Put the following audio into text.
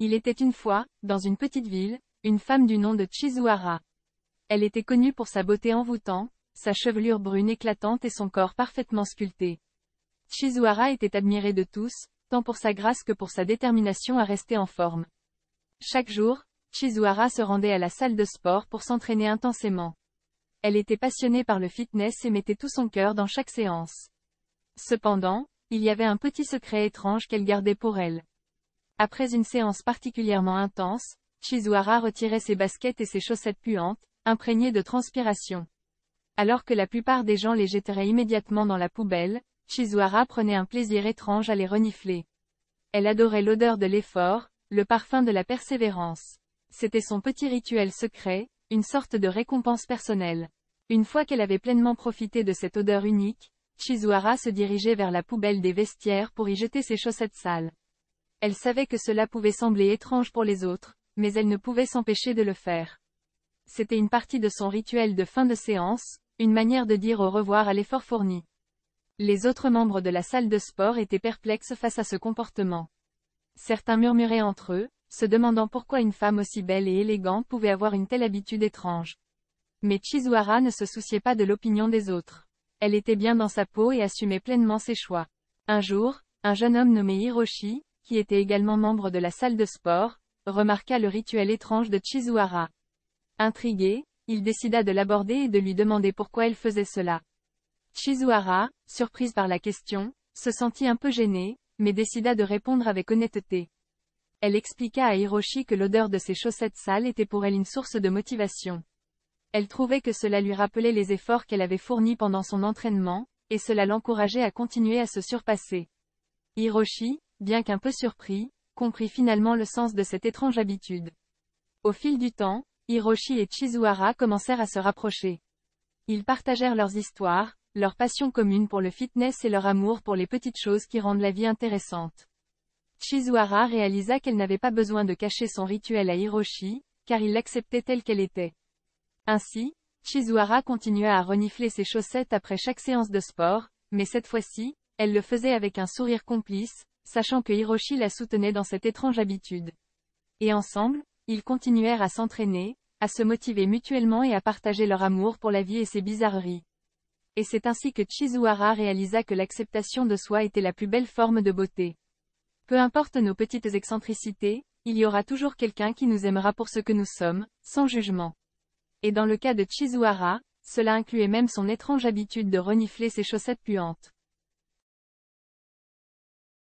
Il était une fois, dans une petite ville, une femme du nom de Chizuara. Elle était connue pour sa beauté envoûtante, sa chevelure brune éclatante et son corps parfaitement sculpté. Chizuara était admirée de tous, tant pour sa grâce que pour sa détermination à rester en forme. Chaque jour, Chizuara se rendait à la salle de sport pour s'entraîner intensément. Elle était passionnée par le fitness et mettait tout son cœur dans chaque séance. Cependant, il y avait un petit secret étrange qu'elle gardait pour elle. Après une séance particulièrement intense, Chizuara retirait ses baskets et ses chaussettes puantes, imprégnées de transpiration. Alors que la plupart des gens les jetteraient immédiatement dans la poubelle, Chizuara prenait un plaisir étrange à les renifler. Elle adorait l'odeur de l'effort, le parfum de la persévérance. C'était son petit rituel secret, une sorte de récompense personnelle. Une fois qu'elle avait pleinement profité de cette odeur unique, Chizuara se dirigeait vers la poubelle des vestiaires pour y jeter ses chaussettes sales. Elle savait que cela pouvait sembler étrange pour les autres, mais elle ne pouvait s'empêcher de le faire. C'était une partie de son rituel de fin de séance, une manière de dire au revoir à l'effort fourni. Les autres membres de la salle de sport étaient perplexes face à ce comportement. Certains murmuraient entre eux, se demandant pourquoi une femme aussi belle et élégante pouvait avoir une telle habitude étrange. Mais Chizuara ne se souciait pas de l'opinion des autres. Elle était bien dans sa peau et assumait pleinement ses choix. Un jour, un jeune homme nommé Hiroshi, qui était également membre de la salle de sport, remarqua le rituel étrange de Chizuara. Intrigué, il décida de l'aborder et de lui demander pourquoi elle faisait cela. Chizuara, surprise par la question, se sentit un peu gênée, mais décida de répondre avec honnêteté. Elle expliqua à Hiroshi que l'odeur de ses chaussettes sales était pour elle une source de motivation. Elle trouvait que cela lui rappelait les efforts qu'elle avait fournis pendant son entraînement, et cela l'encourageait à continuer à se surpasser. Hiroshi, bien qu'un peu surpris, comprit finalement le sens de cette étrange habitude. Au fil du temps, Hiroshi et Chizuhara commencèrent à se rapprocher. Ils partagèrent leurs histoires, leur passion commune pour le fitness et leur amour pour les petites choses qui rendent la vie intéressante. Chizuara réalisa qu'elle n'avait pas besoin de cacher son rituel à Hiroshi, car il l'acceptait telle qu'elle était. Ainsi, Chizuara continua à renifler ses chaussettes après chaque séance de sport, mais cette fois-ci, elle le faisait avec un sourire complice, sachant que Hiroshi la soutenait dans cette étrange habitude. Et ensemble, ils continuèrent à s'entraîner, à se motiver mutuellement et à partager leur amour pour la vie et ses bizarreries. Et c'est ainsi que Chizuhara réalisa que l'acceptation de soi était la plus belle forme de beauté. Peu importe nos petites excentricités, il y aura toujours quelqu'un qui nous aimera pour ce que nous sommes, sans jugement. Et dans le cas de Chizuhara, cela incluait même son étrange habitude de renifler ses chaussettes puantes.